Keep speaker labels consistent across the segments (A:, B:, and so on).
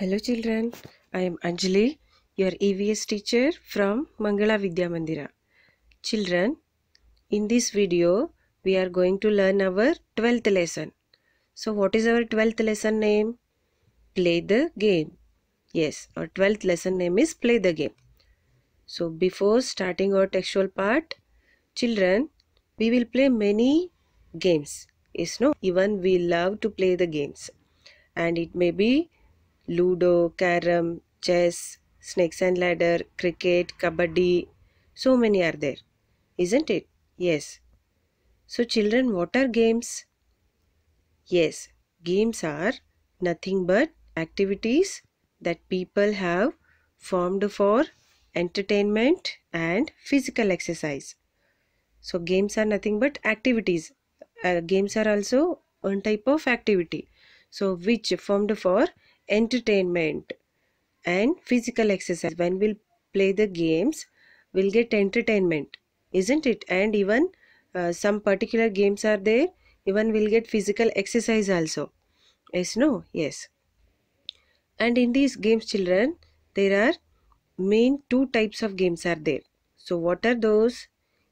A: Hello children, I am Anjali, your EVS teacher from Mangala Vidya Mandira. Children, in this video we are going to learn our 12th lesson. So what is our 12th lesson name? Play the game. Yes, our 12th lesson name is play the game. So before starting our textual part, children, we will play many games. Yes, no, even we love to play the games. And it may be ludo, carom, chess, snakes and ladder, cricket, kabaddi, so many are there, isn't it? Yes. So children, what are games? Yes, games are nothing but activities that people have formed for entertainment and physical exercise. So games are nothing but activities. Uh, games are also one type of activity. So which formed for entertainment and physical exercise when we'll play the games we'll get entertainment isn't it and even uh, some particular games are there even we'll get physical exercise also yes no yes and in these games children there are main two types of games are there so what are those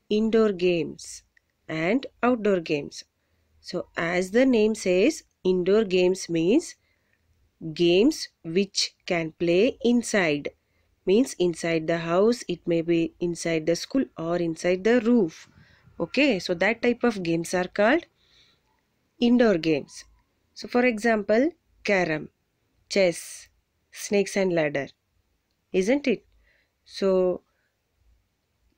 A: indoor games and outdoor games so as the name says indoor games means games which can play inside means inside the house it may be inside the school or inside the roof okay so that type of games are called indoor games so for example carom chess snakes and ladder isn't it so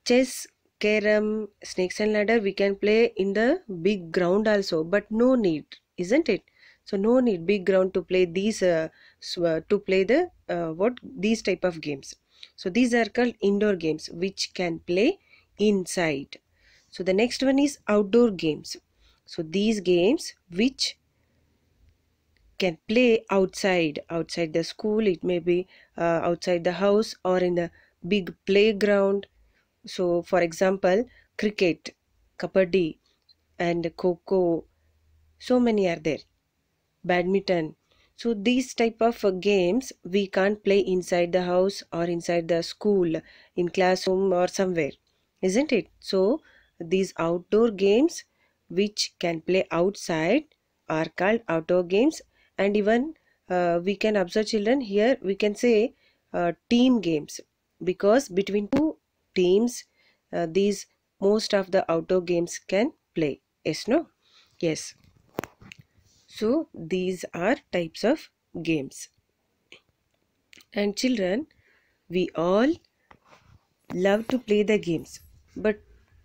A: chess carom snakes and ladder we can play in the big ground also but no need isn't it so no need big ground to play these uh, uh, to play the uh, what these type of games so these are called indoor games which can play inside so the next one is outdoor games so these games which can play outside outside the school it may be uh, outside the house or in a big playground so for example cricket kabaddi and coco so many are there badminton so these type of uh, games we can't play inside the house or inside the school in classroom or somewhere isn't it so these outdoor games which can play outside are called outdoor games and even uh, we can observe children here we can say uh, team games because between two teams uh, these most of the outdoor games can play yes no yes so these are types of games. And children, we all love to play the games. But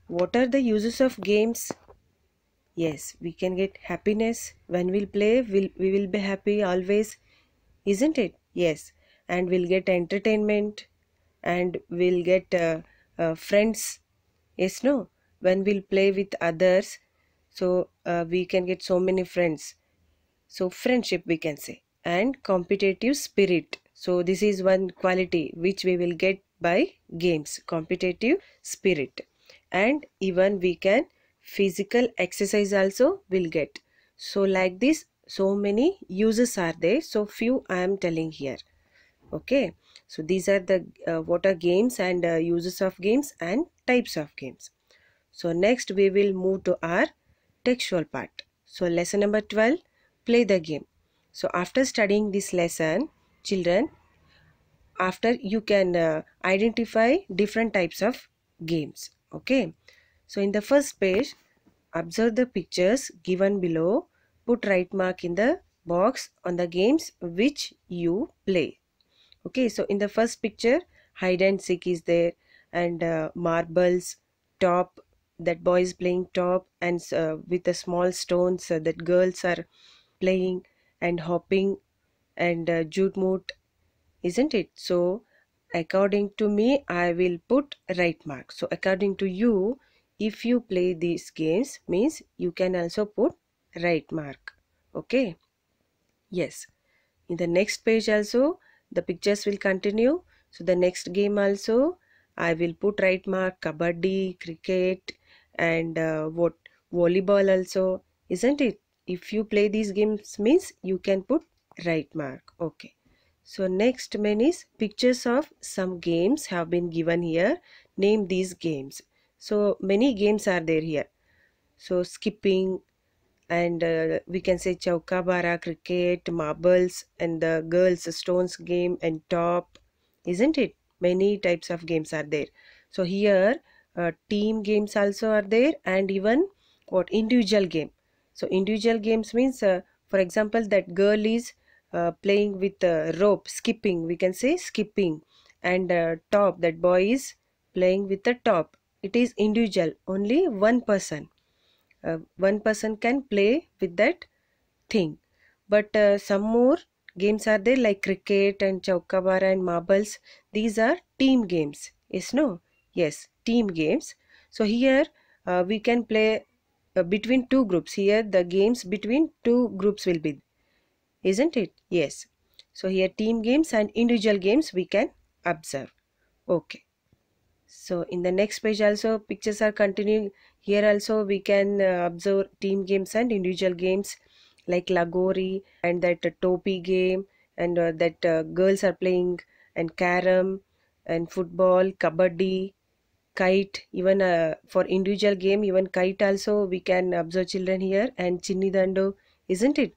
A: what are the uses of games? Yes, we can get happiness when we'll play. We'll, we will be happy always, isn't it? Yes. And we'll get entertainment and we'll get uh, uh, friends. Yes, no? When we'll play with others, so uh, we can get so many friends so friendship we can say and competitive spirit so this is one quality which we will get by games competitive spirit and even we can physical exercise also will get so like this so many uses are there so few i am telling here okay so these are the uh, what are games and uh, uses of games and types of games so next we will move to our textual part so lesson number 12 play the game. So after studying this lesson, children, after you can uh, identify different types of games. Okay. So in the first page, observe the pictures given below. Put right mark in the box on the games which you play. Okay. So in the first picture, hide and seek is there and uh, marbles, top, that boy is playing top and uh, with the small stones uh, that girls are playing and hopping and uh, jute isn't it so according to me i will put right mark so according to you if you play these games means you can also put right mark okay yes in the next page also the pictures will continue so the next game also i will put right mark kabaddi cricket and uh, what volleyball also isn't it if you play these games means you can put right mark okay so next main is pictures of some games have been given here name these games so many games are there here so skipping and uh, we can say chaukabara cricket marbles and the girls stones game and top isn't it many types of games are there so here uh, team games also are there and even what individual game so individual games means uh, for example that girl is uh, playing with a uh, rope skipping we can say skipping and uh, top that boy is playing with the top it is individual only one person uh, one person can play with that thing but some more games are there like cricket and chowkabara and marbles these are team games yes no yes team games so here we can play uh, between two groups here the games between two groups will be isn't it yes so here team games and individual games we can observe okay so in the next page also pictures are continuing here also we can uh, observe team games and individual games like lagori and that uh, topi game and uh, that uh, girls are playing and carom and football kabaddi kite even uh, for individual game even kite also we can observe children here and chinni dando isn't it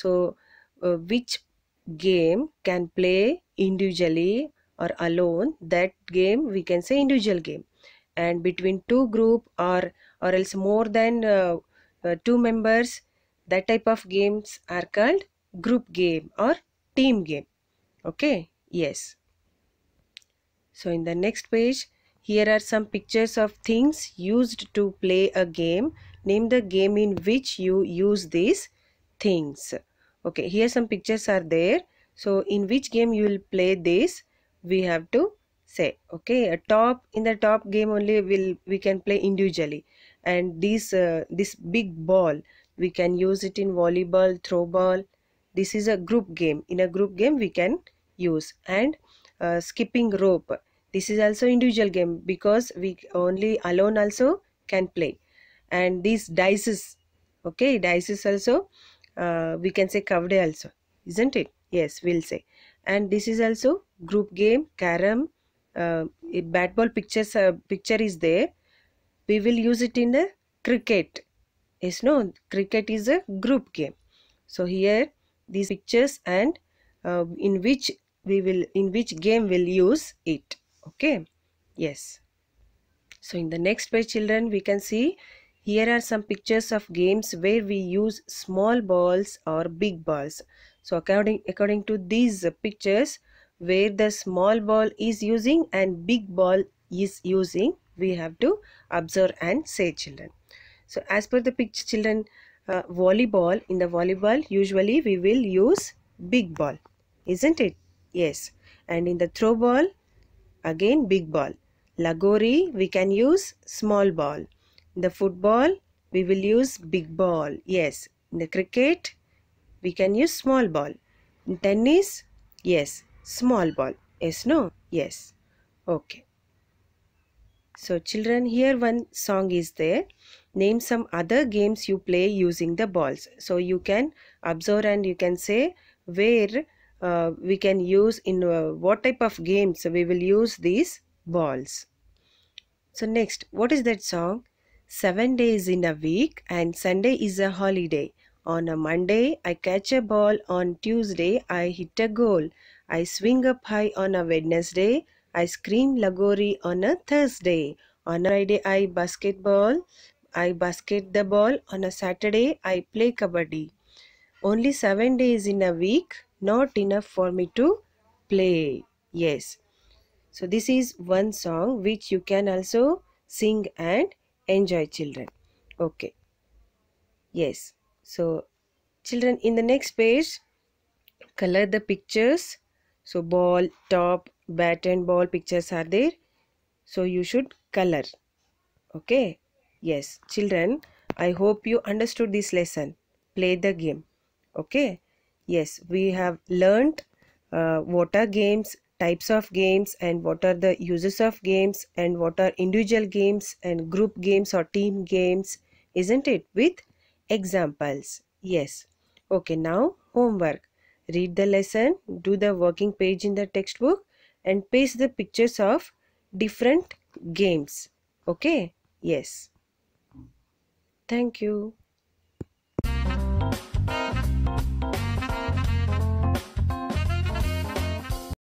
A: so uh, which game can play individually or alone that game we can say individual game and between two group or or else more than uh, uh, two members that type of games are called group game or team game okay yes so in the next page here are some pictures of things used to play a game. Name the game in which you use these things. Okay, here some pictures are there. So, in which game you will play this, we have to say. Okay, a top in the top game only will we can play individually. And this uh, this big ball, we can use it in volleyball, throw ball. This is a group game. In a group game, we can use and uh, skipping rope this is also individual game because we only alone also can play and these dices okay dices also uh, we can say kavde also isn't it yes we'll say and this is also group game carom uh, bat ball pictures uh, picture is there we will use it in the cricket yes no cricket is a group game so here these pictures and uh, in which we will in which game we'll use it okay yes so in the next page children we can see here are some pictures of games where we use small balls or big balls so according according to these pictures where the small ball is using and big ball is using we have to observe and say children so as per the picture children uh, volleyball in the volleyball usually we will use big ball isn't it yes and in the throw ball Again big ball. Lagori we can use small ball. the football we will use big ball. Yes. In the cricket we can use small ball. In tennis yes small ball. Yes no? Yes. Okay. So children here one song is there. Name some other games you play using the balls. So you can observe and you can say where uh, we can use in uh, what type of games we will use these balls. So next, what is that song? Seven days in a week and Sunday is a holiday. On a Monday, I catch a ball. On Tuesday, I hit a goal. I swing up high on a Wednesday. I scream lagori on a Thursday. On a Friday, I basketball. I basket the ball. On a Saturday, I play kabaddi. Only seven days in a week not enough for me to play yes so this is one song which you can also sing and enjoy children okay yes so children in the next page color the pictures so ball top bat and ball pictures are there so you should color okay yes children i hope you understood this lesson play the game okay yes we have learnt uh, what are games types of games and what are the uses of games and what are individual games and group games or team games isn't it with examples yes okay now homework read the lesson do the working page in the textbook and paste the pictures of different games okay yes thank you